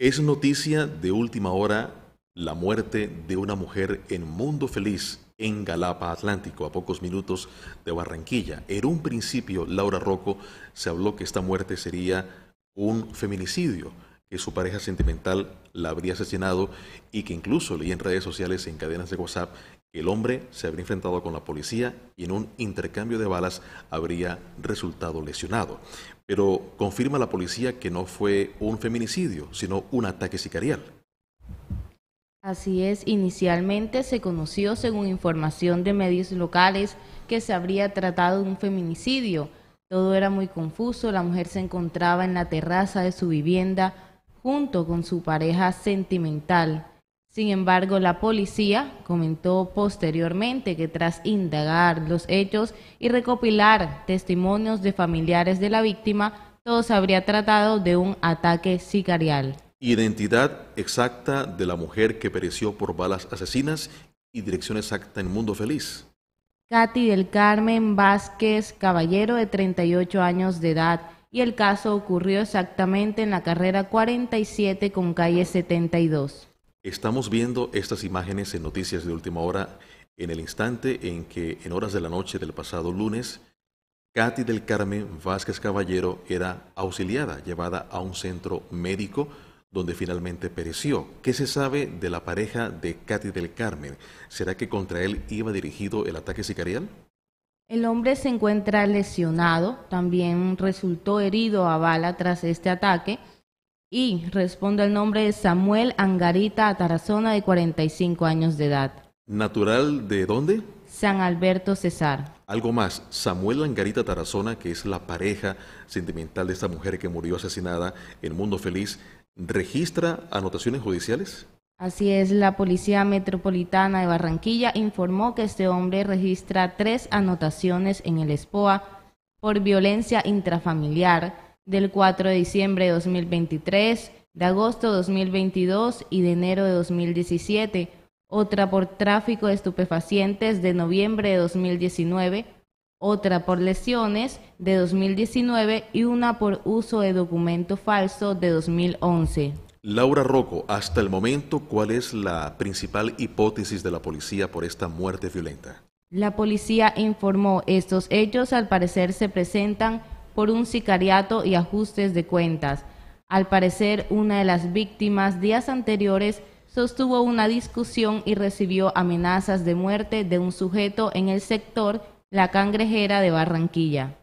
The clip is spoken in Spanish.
Es noticia de última hora la muerte de una mujer en Mundo Feliz, en Galapa Atlántico, a pocos minutos de Barranquilla. En un principio, Laura Rocco se habló que esta muerte sería un feminicidio que su pareja sentimental la habría asesinado y que incluso leí en redes sociales y en cadenas de WhatsApp que el hombre se habría enfrentado con la policía y en un intercambio de balas habría resultado lesionado. Pero confirma la policía que no fue un feminicidio, sino un ataque sicarial. Así es, inicialmente se conoció, según información de medios locales, que se habría tratado de un feminicidio. Todo era muy confuso, la mujer se encontraba en la terraza de su vivienda junto con su pareja sentimental. Sin embargo, la policía comentó posteriormente que tras indagar los hechos y recopilar testimonios de familiares de la víctima, todo se habría tratado de un ataque sicarial. Identidad exacta de la mujer que pereció por balas asesinas y dirección exacta en Mundo Feliz. Katy del Carmen Vázquez Caballero, de 38 años de edad, y el caso ocurrió exactamente en la carrera 47 con calle 72. Estamos viendo estas imágenes en Noticias de Última Hora en el instante en que, en horas de la noche del pasado lunes, Katy del Carmen Vázquez Caballero era auxiliada, llevada a un centro médico donde finalmente pereció. ¿Qué se sabe de la pareja de Katy del Carmen? ¿Será que contra él iba dirigido el ataque sicarial? El hombre se encuentra lesionado, también resultó herido a bala tras este ataque y responde al nombre de Samuel Angarita Tarazona, de 45 años de edad. ¿Natural de dónde? San Alberto Cesar. Algo más, Samuel Angarita Tarazona, que es la pareja sentimental de esta mujer que murió asesinada en Mundo Feliz, ¿registra anotaciones judiciales? Así es, la Policía Metropolitana de Barranquilla informó que este hombre registra tres anotaciones en el SPOA por violencia intrafamiliar del 4 de diciembre de 2023, de agosto de 2022 y de enero de 2017, otra por tráfico de estupefacientes de noviembre de 2019, otra por lesiones de 2019 y una por uso de documento falso de 2011. Laura Rocco, hasta el momento, ¿cuál es la principal hipótesis de la policía por esta muerte violenta? La policía informó estos hechos al parecer se presentan por un sicariato y ajustes de cuentas. Al parecer, una de las víctimas días anteriores sostuvo una discusión y recibió amenazas de muerte de un sujeto en el sector La Cangrejera de Barranquilla.